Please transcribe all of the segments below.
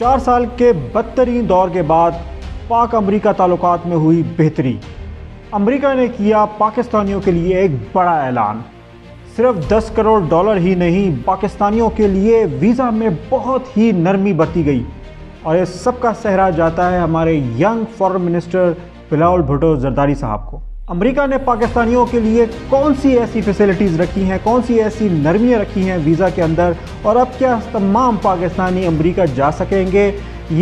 चार साल के बदतरीन दौर के बाद पाक अमेरिका ताल्लुक में हुई बेहतरी अमेरिका ने किया पाकिस्तानियों के लिए एक बड़ा ऐलान सिर्फ 10 करोड़ डॉलर ही नहीं पाकिस्तानियों के लिए वीज़ा में बहुत ही नरमी बरती गई और ये सबका सहरा जाता है हमारे young foreign minister Bilawal Bhutto Zardari साहब को अमेरिका ने पाकिस्तानियों के लिए कौन सी ऐसी फैसिलिटीज़ रखी हैं कौन सी ऐसी नरमियाँ रखी हैं वीज़ा के अंदर और अब क्या तमाम पाकिस्तानी अमेरिका जा सकेंगे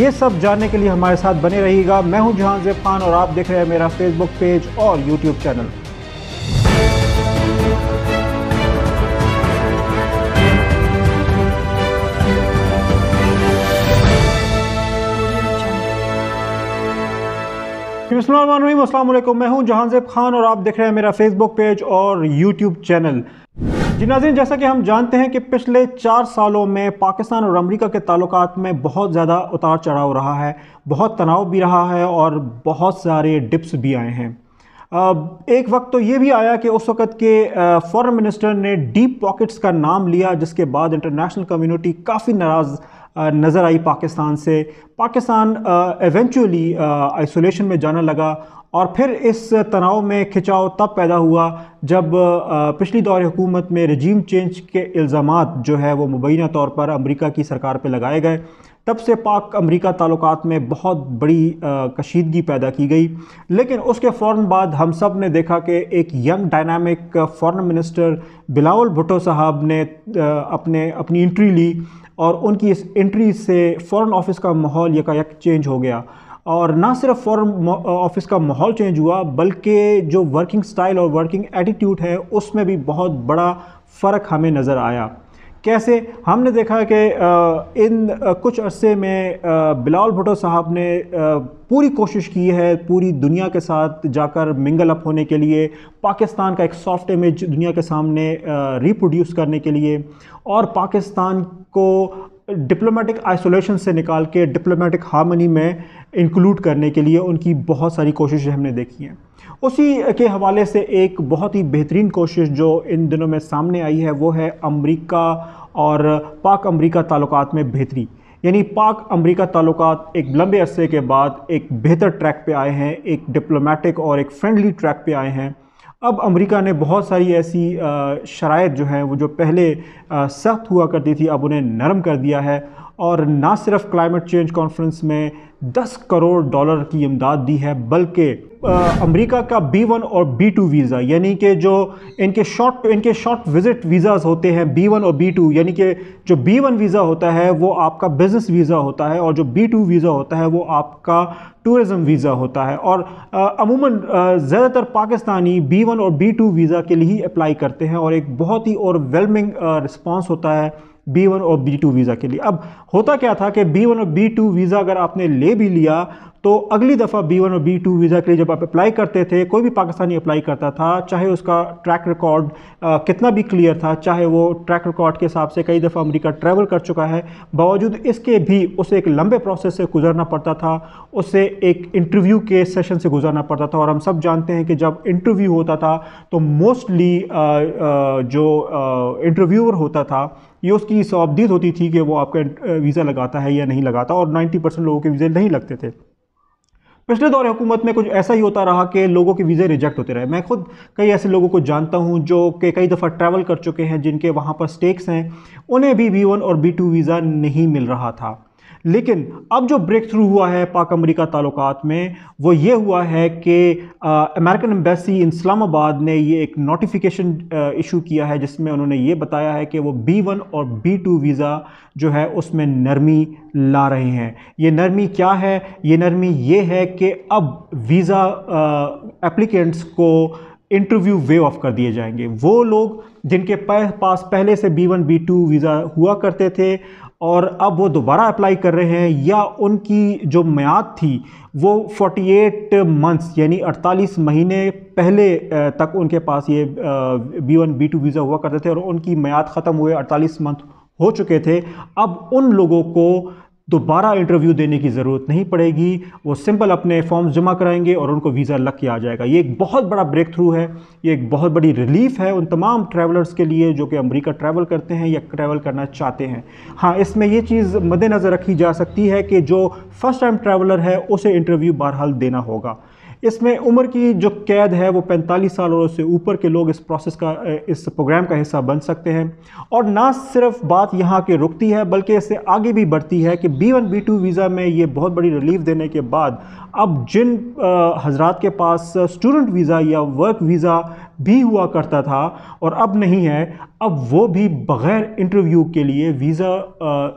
ये सब जानने के लिए हमारे साथ बने रहिएगा मैं हूं जहांजेब खान और आप देख रहे हैं मेरा फेसबुक पेज और यूट्यूब चैनल अस्सलाम मैं हूं जहानजेब खान और आप देख रहे हैं मेरा फेसबुक पेज और यूट्यूब चैनल जी नाजीन जैसा कि हम जानते हैं कि पिछले चार सालों में पाकिस्तान और अमेरिका के ताल्लुक में बहुत ज़्यादा उतार चढ़ाव रहा है बहुत तनाव भी रहा है और बहुत सारे डिप्स भी आए हैं एक वक्त तो ये भी आया कि उस वक़्त के फॉरेन मिनिस्टर ने डीप पॉकेट्स का नाम लिया जिसके बाद इंटरनेशनल कम्युनिटी काफ़ी नाराज़ नज़र आई पाकिस्तान से पाकिस्तान एवेंचुअली आइसोलेशन में जाना लगा और फिर इस तनाव में खिंचाव तब पैदा हुआ जब पिछली दौर हुकूमत में रजीम चेंज के इल्ज़ाम जो है वो मुबैना तौर पर अमेरिका की सरकार पर लगाए गए तब से पाक अमेरिका ताल्लुकात में बहुत बड़ी कशीदगी पैदा की गई लेकिन उसके फ़ौर बाद हम सब ने देखा कि एक young dynamic foreign minister Bilawal Bhutto साहब ने अपने अपनी इंट्री ली और उनकी इस एंट्री से फॉरेन ऑफिस का माहौल यकायक चेंज हो गया और ना सिर्फ फॉरेन ऑफिस uh, का माहौल चेंज हुआ बल्कि जो वर्किंग स्टाइल और वर्किंग एटीट्यूड है उसमें भी बहुत बड़ा फ़र्क हमें नज़र आया कैसे हमने देखा कि uh, इन uh, कुछ अरसे में बिलाल भुटो साहब ने पूरी कोशिश की है पूरी दुनिया के साथ जाकर मिंगल अप होने के लिए पाकिस्तान का एक सॉफ्ट इमेज दुनिया के सामने रिप्रोड्यूस करने के लिए और पाकिस्तान को डिप्लोमेटिक आइसोलेशन से निकाल के डिप्लोमेटिक हार्मनी में इंक्लूड करने के लिए उनकी बहुत सारी कोशिशें हमने देखी हैं उसी के हवाले से एक बहुत ही बेहतरीन कोशिश जो इन दिनों में सामने आई है वो है अमेरिका और पाक अमेरिका ताल्लुक में बेहतरी यानी पाक अमेरिका ताल्लुक एक लंबे अरसे के बाद एक बेहतर ट्रैक पर आए हैं एक डिप्लोमेटिक और एक फ्रेंडली ट्रैक पर आए हैं अब अमेरिका ने बहुत सारी ऐसी शराय जो हैं वो जो पहले सख्त हुआ करती थी अब उन्हें नरम कर दिया है और ना सिर्फ क्लाइमेट चेंज कॉन्फ्रेंस में दस करोड़ डॉलर की इमदाद दी है बल्कि अमेरिका का बी वन और बी टू वीज़ा यानी कि जो इनके शॉर्ट इनके शॉर्ट विज़िट वीज़ाज होते हैं बी वन और बी टू यानी कि जो बी वन वीज़ा होता है वो आपका बिज़नेस वीज़ा होता है और जो बी टू वीज़ा होता है वो आपका टूरिज़म वीज़ा होता है और अमूमन ज़्यादातर पाकिस्तानी बी वन और बी टू वीज़ा के लिए ही अप्लाई करते हैं और एक बहुत ही और वेलमिंग रिस्पॉन्स होता है बी वन और बी टू वीज़ा के लिए अब होता क्या था कि बी वन और बी टू वीज़ा अगर आपने ले भी लिया तो अगली दफ़ा बी वन और बी टू वीज़ा के लिए जब आप अप्लाई करते थे कोई भी पाकिस्तानी अप्लाई करता था चाहे उसका ट्रैक रिकॉर्ड कितना भी क्लियर था चाहे वो ट्रैक रिकॉर्ड के हिसाब से कई दफ़ा अमेरिका ट्रैवल कर चुका है बावजूद इसके भी उसे एक लंबे प्रोसेस से गुजरना पड़ता था उसे एक इंटरव्यू के सेशन से गुजरना पड़ता था और हम सब जानते हैं कि जब इंटरव्यू होता था तो मोस्टली जो इंटरव्यूअर होता था ये उसकी सौबदीद होती थी कि वो आपका वीज़ा लगाता है या नहीं लगाता और नाइन्टी परसेंट लोगों के वीज़े नहीं लगते थे पिछले दौर हुकूमत में कुछ ऐसा ही होता रहा कि लोगों के वीज़े रिजेक्ट होते रहे मैं खुद कई ऐसे लोगों को जानता हूँ जो कि कई दफ़ा ट्रैवल कर चुके हैं जिनके वहाँ पर स्टेक्स हैं उन्हें भी बी वन और बी टू वीज़ा नहीं मिल रहा था लेकिन अब जो ब्रेक थ्रू हुआ है पाक अमेरिका ताल्लुकात में वो ये हुआ है कि अमेरिकन एम्बेसी इन इस्लामाबाद ने ये एक नोटिफिकेशन इशू किया है जिसमें उन्होंने ये बताया है कि वो बी वन और बी टू वीज़ा जो है उसमें नरमी ला रहे हैं ये नरमी क्या है ये नरमी ये है कि अब वीज़ा एप्लीकेंट्स को इंटरव्यू वे ऑफ कर दिए जाएंगे वो लोग जिनके पास पहले से B one B two visa हुआ करते थे और अब वो दोबारा अप्लाई कर रहे हैं या उनकी जो मैद थी वो 48 मंथ्स यानी 48 महीने पहले तक उनके पास ये B one B two visa हुआ करते थे और उनकी मैयाद ख़त्म हुए 48 मंथ हो चुके थे अब उन लोगों को दोबारा इंटरव्यू देने की ज़रूरत नहीं पड़ेगी वो सिंपल अपने फॉर्म्स जमा कराएंगे और उनको वीज़ा लग के आ जाएगा ये एक बहुत बड़ा ब्रेक थ्रू है ये एक बहुत बड़ी रिलीफ है उन तमाम ट्रैवलर्स के लिए जो कि अमेरिका ट्रैवल करते हैं या ट्रैवल करना चाहते हैं हाँ इसमें ये चीज़ मद्देनज़र रखी जा सकती है कि जो फर्स्ट टाइम ट्रैवलर है उसे इंटरव्यू बहरहाल देना होगा इसमें उम्र की जो कैद है वो 45 साल और उससे ऊपर के लोग इस प्रोसेस का इस प्रोग्राम का हिस्सा बन सकते हैं और ना सिर्फ बात यहाँ के रुकती है बल्कि इससे आगे भी बढ़ती है कि B one B two visa में ये बहुत बड़ी रिलीफ देने के बाद अब जिन हजरात के पास स्टूडेंट वीज़ा या वर्क वीज़ा भी हुआ करता था और अब नहीं है अब वो भी बग़ैर इंटरव्यू के लिए वीज़ा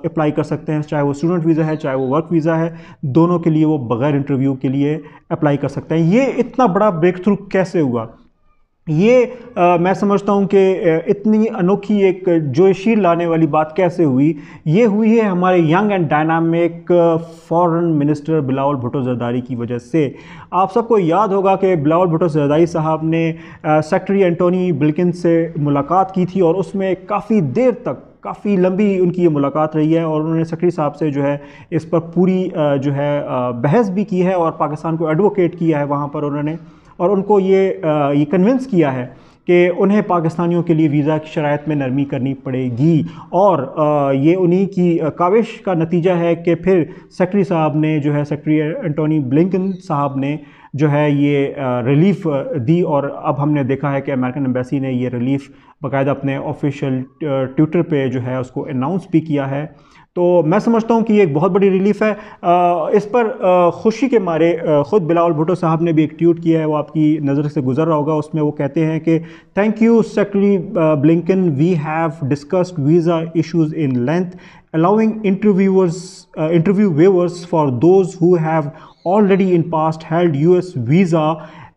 अप्लाई कर सकते हैं चाहे वो स्टूडेंट वीज़ा है चाहे वो वर्क वीज़ा है दोनों के लिए वो बग़ैर इंटरव्यू के लिए अप्लाई कर सकते हैं ये इतना बड़ा ब्रेक थ्रू कैसे हुआ ये आ, मैं समझता हूँ कि इतनी अनोखी एक जोशी लाने वाली बात कैसे हुई ये हुई है हमारे young and dynamic foreign minister Bilawal Bhutto Zardari की वजह से आप सबको याद होगा कि बिलावल भुट्टो जरदारी साहब ने सेक्रेटरी एंटोनी बिल्किन से मुलाकात की थी और उसमें काफ़ी देर तक काफ़ी लंबी उनकी ये मुलाकात रही है और उन्होंने सक्री साहब से जो है इस पर पूरी जो है बहस भी की है और पाकिस्तान को एडवोकेट किया है वहाँ पर उन्होंने और उनको ये ये कन्विंस किया है कि उन्हें पाकिस्तानियों के लिए वीज़ा की शरात में नरमी करनी पड़ेगी और ये उन्हीं की काविश का नतीजा है कि फिर सेक्रटरी साहब ने जो है सेक्रटरी एंटोनी ब्लिंकन साहब ने जो है ये रिलीफ़ दी और अब हमने देखा है कि अमेरिकन एम्बेसी ने ये रिलीफ़ बाकायदा अपने ऑफिशियल ट्विटर पे जो है उसको अनाउंस भी किया है तो मैं समझता हूँ कि ये एक बहुत बड़ी रिलीफ है आ, इस पर आ, खुशी के मारे ख़ुद बिलावल भुटो साहब ने भी एक ट्वीट किया है वो आपकी नज़र से गुजर रहा होगा उसमें वो कहते हैं कि thank you secretary Blinken we have discussed visa issues in length allowing interviewers interview waivers for those who have already in past past U S visa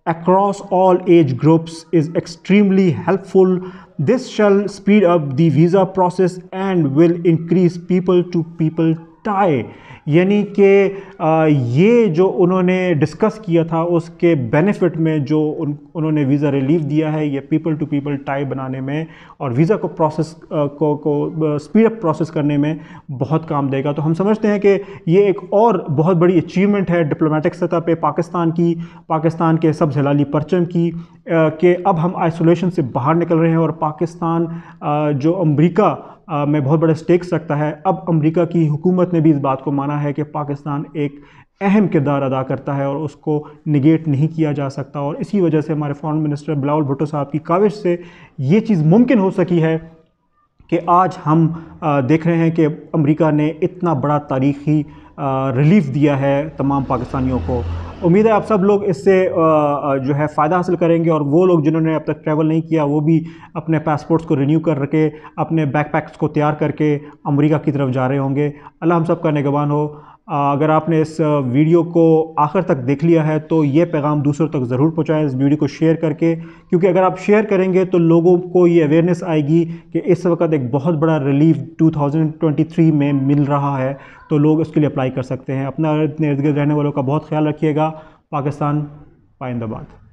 across all age groups is extremely helpful. This shall speed up the visa process and will increase people to people tie यानी कि ये जो उन्होंने discuss किया था उसके benefit में जो उन उन्होंने वीज़ा रिलीफ दिया है ये पीपल टू पीपल टाई बनाने में और वीज़ा को प्रोसेस को को स्पीड अप प्रोसेस करने में बहुत काम देगा तो हम समझते हैं कि ये एक और बहुत बड़ी अचीवमेंट है डिप्लोमेटिक सतह पे पाकिस्तान की पाकिस्तान के सब्ज हलाली परचम की कि अब हम आइसोलेशन से बाहर निकल रहे हैं और पाकिस्तान जो अमेरिका में बहुत बड़े स्टेक्स रखता है अब अमेरिका की हुकूमत ने भी इस बात को माना है कि पाकिस्तान एक अहम किरदार अदा करता है और उसको निगेट नहीं किया जा सकता और इसी वजह से हमारे फॉरेन मिनिस्टर बिलावल भुट्टो साहब की काविश से ये चीज़ मुमकिन हो सकी है कि आज हम देख रहे हैं कि अमेरिका ने इतना बड़ा तारीख़ी रिलीफ दिया है तमाम पाकिस्तानियों को उम्मीद है आप सब लोग इससे जो है फ़ायदा हासिल करेंगे और वो लोग जिन्होंने अब तक ट्रैवल नहीं किया वो भी अपने पासपोर्ट्स को रिन्यू कर रखे अपने बैकपैक्स को तैयार करके अमेरिका की तरफ जा रहे होंगे अल्लाह हम सब का निगवान हो अगर आपने इस वीडियो को आखिर तक देख लिया है तो ये पैगाम दूसरों तक ज़रूर पहुँचाएँ इस वीडियो को शेयर करके क्योंकि अगर आप शेयर करेंगे तो लोगों को ये अवेयरनेस आएगी कि इस वक्त एक बहुत बड़ा रिलीफ 2023 में मिल रहा है तो लोग इसके लिए अप्लाई कर सकते हैं अपना इर्द गिर्द रहने वालों का बहुत ख्याल रखिएगा पाकिस्तान पाइंदाबाद